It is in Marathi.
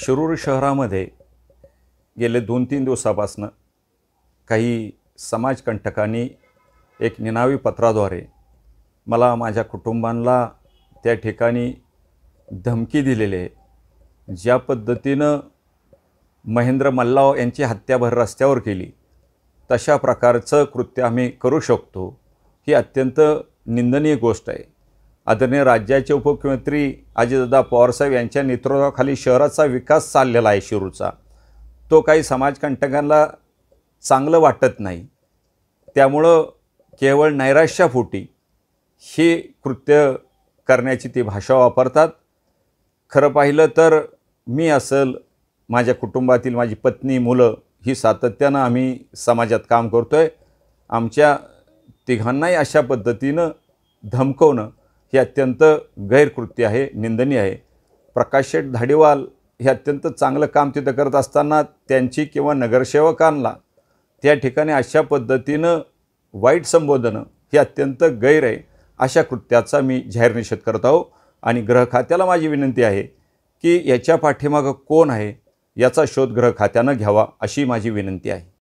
शिरूर शहरामध्ये गेले दोन तीन दिवसापासनं काही समाजकंटकांनी एक निनावी पत्राद्वारे मला माझ्या कुटुंबांना त्या ठिकाणी धमकी दिलेली आहे ज्या पद्धतीनं महेंद्र मल्लाव यांची हत्या भर रस्त्यावर केली तशा प्रकारचं कृत्य आम्ही करू शकतो ही अत्यंत निंदनीय गोष्ट आहे आदरणीय राज्याचे उपमुख्यमंत्री अजितदादा पवारसाहेब यांच्या नेतृत्वाखाली शहराचा विकास चाललेला आहे शिरूचा तो काही समाजकंटकांना चांगलं वाटत नाही त्यामुळं केवळ नैराश्याफोटी हे कृत्य करण्याची ती भाषा वापरतात खरं पाहिलं तर मी असल माझ्या कुटुंबातील माझी पत्नी मुलं ही सातत्यानं आम्ही समाजात काम करतो आहे आमच्या तिघांनाही अशा पद्धतीनं धमकवणं ही अत्यंत गैरकृत्य आहे निंदनीय आहे प्रकाश शेठ धाडीवाल हे अत्यंत चांगलं काम तिथं करत असताना त्यांची किंवा नगरसेवकांना त्या ठिकाणी अशा पद्धतीनं वाईट संबोधनं हे अत्यंत गैर आहे अशा कृत्याचा मी जाहीर निषेध करत आहो आणि ग्रह खात्याला माझी विनंती आहे की याच्या पाठीमागं कोण आहे याचा शोध ग्रह खात्यानं घ्यावा अशी माझी विनंती आहे